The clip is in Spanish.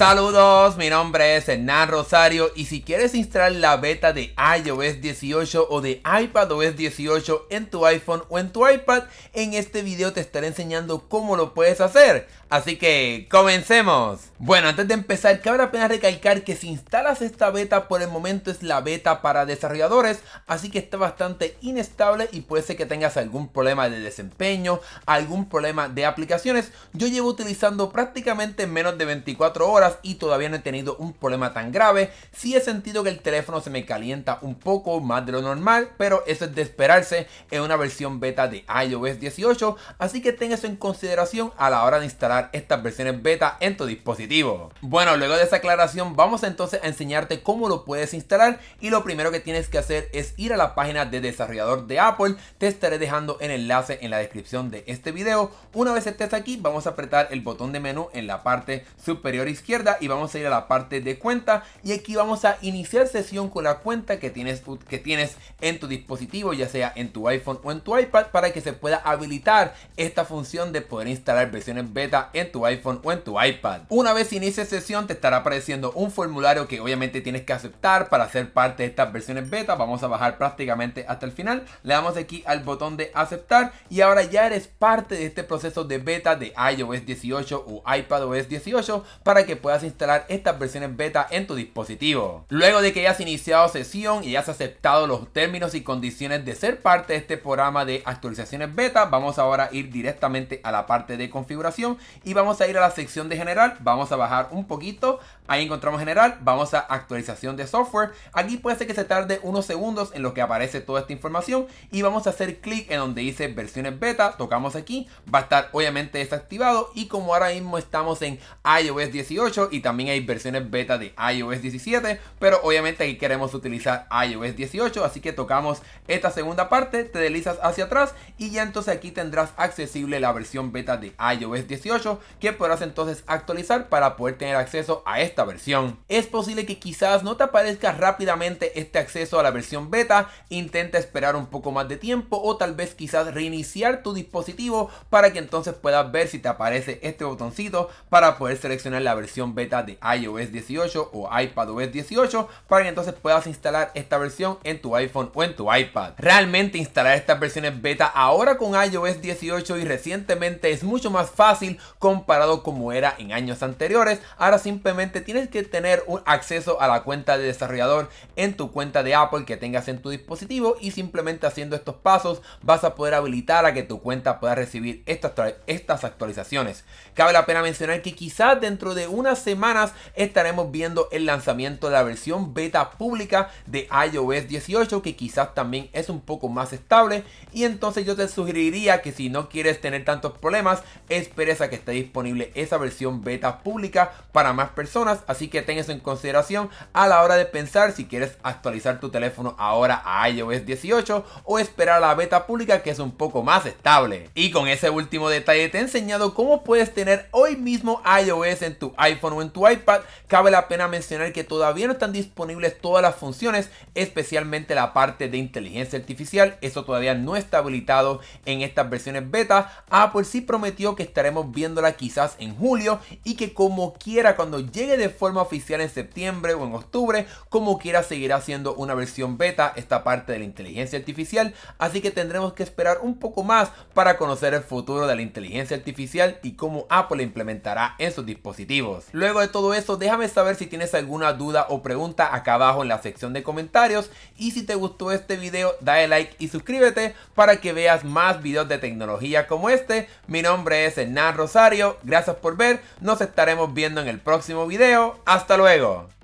Saludos, mi nombre es Hernán Rosario y si quieres instalar la beta de iOS 18 o de iPadOS 18 en tu iPhone o en tu iPad, en este video te estaré enseñando cómo lo puedes hacer. Así que comencemos. Bueno, antes de empezar, cabe la pena recalcar que si instalas esta beta por el momento es la beta para desarrolladores, así que está bastante inestable y puede ser que tengas algún problema de desempeño, algún problema de aplicaciones. Yo llevo utilizando prácticamente menos de 24 horas y todavía no he tenido un problema tan grave. Sí he sentido que el teléfono se me calienta un poco más de lo normal, pero eso es de esperarse en una versión beta de iOS 18, así que ten eso en consideración a la hora de instalar estas versiones beta en tu dispositivo. Bueno, luego de esa aclaración vamos entonces a enseñarte cómo lo puedes instalar y lo primero que tienes que hacer es ir a la página de desarrollador de Apple, te estaré dejando el enlace en la descripción de este video. Una vez estés aquí vamos a apretar el botón de menú en la parte superior izquierda y vamos a ir a la parte de cuenta y aquí vamos a iniciar sesión con la cuenta que tienes, que tienes en tu dispositivo, ya sea en tu iPhone o en tu iPad, para que se pueda habilitar esta función de poder instalar versiones beta en tu iPhone o en tu iPad. Una vez inicies sesión te estará apareciendo un formulario que obviamente tienes que aceptar para ser parte de estas versiones beta. Vamos a bajar prácticamente hasta el final. Le damos aquí al botón de aceptar y ahora ya eres parte de este proceso de beta de iOS 18 o iPadOS 18 para que puedas vas a instalar estas versiones beta en tu dispositivo. Luego de que hayas iniciado sesión y hayas aceptado los términos y condiciones de ser parte de este programa de actualizaciones beta, vamos ahora a ir directamente a la parte de configuración y vamos a ir a la sección de general, vamos a bajar un poquito, ahí encontramos general, vamos a actualización de software, aquí puede ser que se tarde unos segundos en lo que aparece toda esta información y vamos a hacer clic en donde dice versiones beta, tocamos aquí, va a estar obviamente desactivado y como ahora mismo estamos en iOS 18, y también hay versiones beta de iOS 17, pero obviamente aquí queremos utilizar iOS 18, así que tocamos esta segunda parte, te deslizas hacia atrás y ya entonces aquí tendrás accesible la versión beta de iOS 18 que podrás entonces actualizar para poder tener acceso a esta versión. Es posible que quizás no te aparezca rápidamente este acceso a la versión beta, intenta esperar un poco más de tiempo o tal vez quizás reiniciar tu dispositivo para que entonces puedas ver si te aparece este botoncito para poder seleccionar la versión beta de iOS 18 o iPadOS 18 para que entonces puedas instalar esta versión en tu iPhone o en tu iPad. Realmente instalar estas versiones beta ahora con iOS 18 y recientemente es mucho más fácil comparado como era en años anteriores. Ahora simplemente tienes que tener un acceso a la cuenta de desarrollador en tu cuenta de Apple que tengas en tu dispositivo y simplemente haciendo estos pasos vas a poder habilitar a que tu cuenta pueda recibir estas, estas actualizaciones. Cabe la pena mencionar que quizás dentro de una semanas estaremos viendo el lanzamiento de la versión beta pública de iOS 18 que quizás también es un poco más estable y entonces yo te sugeriría que si no quieres tener tantos problemas esperes a que esté disponible esa versión beta pública para más personas así que ten eso en consideración a la hora de pensar si quieres actualizar tu teléfono ahora a iOS 18 o esperar a la beta pública que es un poco más estable y con ese último detalle te he enseñado cómo puedes tener hoy mismo iOS en tu iPhone en tu iPad, cabe la pena mencionar que todavía no están disponibles todas las funciones, especialmente la parte de inteligencia artificial. Eso todavía no está habilitado en estas versiones beta. Apple sí prometió que estaremos viéndola quizás en julio y que como quiera cuando llegue de forma oficial en septiembre o en octubre, como quiera seguirá siendo una versión beta esta parte de la inteligencia artificial. Así que tendremos que esperar un poco más para conocer el futuro de la inteligencia artificial y cómo Apple implementará en sus dispositivos. Luego de todo eso, déjame saber si tienes alguna duda o pregunta acá abajo en la sección de comentarios. Y si te gustó este video, dale like y suscríbete para que veas más videos de tecnología como este. Mi nombre es Hernán Rosario, gracias por ver, nos estaremos viendo en el próximo video. ¡Hasta luego!